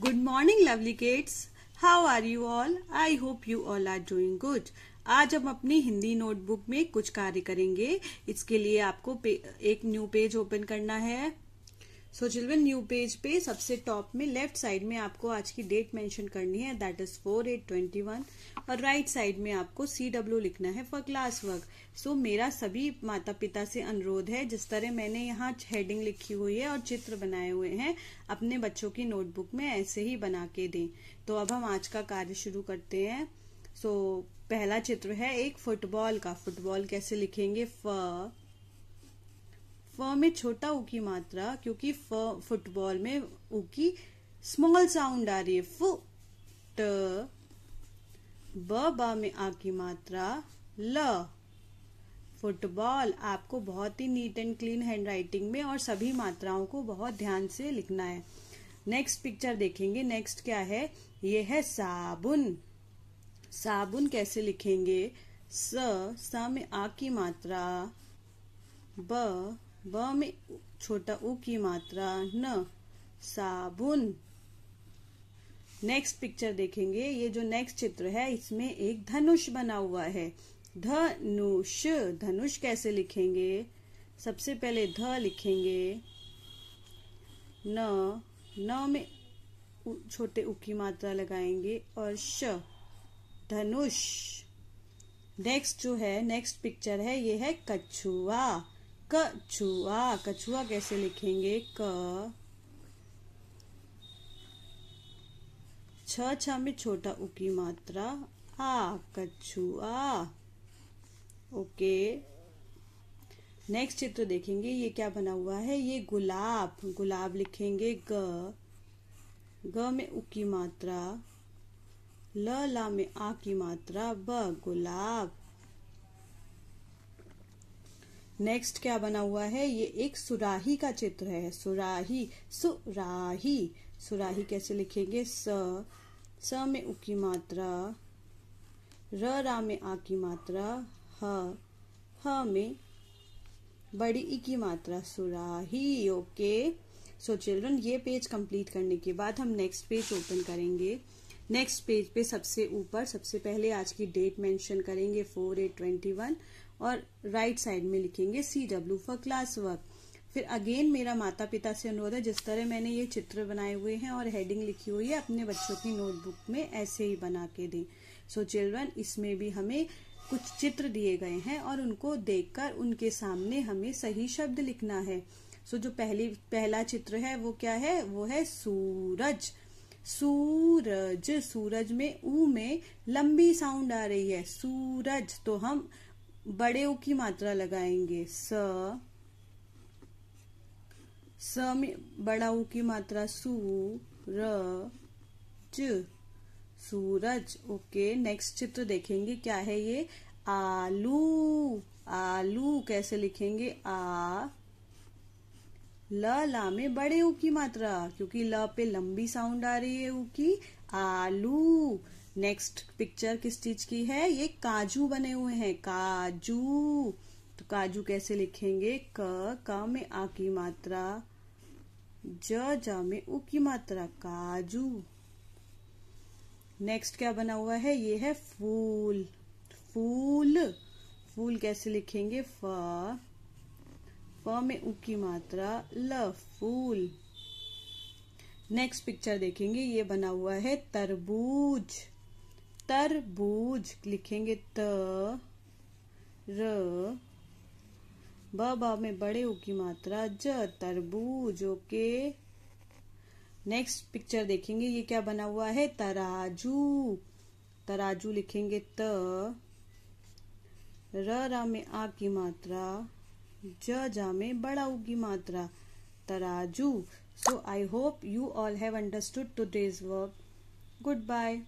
good morning lovely gates how are you all I hope you all are doing good आज हम अपनी Hindi notebook में कुछ कार्य करेंगे इसके लिए आपको एक न्यू पेज ओपन करना है सो चिल्ड्रन न्यू पेज पे सबसे टॉप में लेफ्ट साइड में आपको आज की डेट मेंशन करनी है that is four eight twenty one और राइट right साइड में आपको सी डब्ल्यू लिखना है फॉर क्लास वर्क सो मेरा सभी माता पिता से अनुरोध है जिस तरह मैंने यहाँ हेडिंग लिखी हुई है और चित्र बनाए हुए हैं अपने बच्चों की नोटबुक में ऐसे ही बना के दें तो अब हम आज का कार्य शुरू करते हैं सो so, पहला चित्र है एक फुटबॉल का फुटबॉल कैसे लिखेंगे फ फ में छोटा ऊ की मात्रा क्योंकि फ फुटबॉल में ऊ की स्मॉल साउंड आ रही है फु ट ब बा में आ की मात्रा ल फुटबॉल आपको बहुत ही neat and clean handwriting में और सभी मात्राओं को बहुत ध्यान से लिखना है नेक्स्ट पिक्चर देखेंगे नेक्स्ट क्या है ये है साबुन साबुन कैसे लिखेंगे स सा में आ की मात्रा ब ब में छोटा उ की मात्रा न साबुन नेक्स्ट पिक्चर देखेंगे ये जो नेक्स्ट चित्र है इसमें एक धनुष बना हुआ है धनुष धनुष कैसे लिखेंगे सबसे पहले ध लिखेंगे न न में छोटे उ की मात्रा लगाएंगे और श धनुष नेक्स्ट जो है नेक्स्ट पिक्चर है ये है कछुआ कछुआ कछुआ कैसे लिखेंगे क छ छ में छोटा उ की मात्रा आ कछुआ ओके नेक्स्ट चित्र देखेंगे ये क्या बना हुआ है ये गुलाब गुलाब लिखेंगे ग ग में उ की मात्रा ल ला में आ की मात्रा ब गुलाब नेक्स्ट क्या बना हुआ है ये एक सुराही का चित्र है सुराही सुराही सुराही कैसे लिखेंगे स स में उ की मात्रा र रा में आ की मात्रा ह ह में बड़ी ई की मात्रा सुराही ओके सो चिल्ड्रन ये पेज कंप्लीट करने के बाद हम नेक्स्ट पेज ओपन करेंगे नेक्स्ट पेज पे सबसे ऊपर सबसे पहले आज की डेट मेंशन करेंगे फोर एट ट्वेंटी वन और राइट साइड में लिखेंगे C W for class work फिर अगेन मेरा माता पिता से अनुरोध है जिस तरह मैंने ये चित्र बनाए हुए हैं और हेडिंग लिखी हुई है अपने बच्चों की नोटबुक में ऐसे ही बना के दें सो so चिल्ड्रन इसमें भी हमें कुछ चित्र दिए गए हैं और उनको देखकर उनके सामने हमें सही शब्द लिखना है सो so, जो पहली पहला चित्र है वो क्या है वो है सूरज सूरज सूरज में ऊ में लंबी साउंड आ रही है सूरज तो हम बड़े ऊ की मात्रा लगाएंगे स स में बड़ा ऊ की मात्रा सू र ज सूरज ओके नेक्स्ट चित्र देखेंगे क्या है ये आलू आलू कैसे लिखेंगे आ ल ला में बड़े ऊ की मात्रा क्योंकि ल पे लंबी साउंड आ रही है ऊ की आलू नेक्स्ट पिक्चर किस चीज की है ये काजू बने हुए हैं काजू तो काजू कैसे लिखेंगे क का में आ की मात्रा ज जा में उ की मात्रा काजू नेक्स्ट क्या बना हुआ है ये है फूल फूल फूल कैसे लिखेंगे फ फ में उ की मात्रा ल फूल नेक्स्ट पिक्चर देखेंगे ये बना हुआ है तरबूज तरबूज लिखेंगे त र बाबा में बड़े ऊ की मात्रा ज तरबूज ओके नेक्स्ट पिक्चर देखेंगे ये क्या बना हुआ है तराजू तराजू लिखेंगे त र रा में आ की मात्रा ज जा में बड़ा ऊ की मात्रा तराजू so I hope you all have understood days work good bye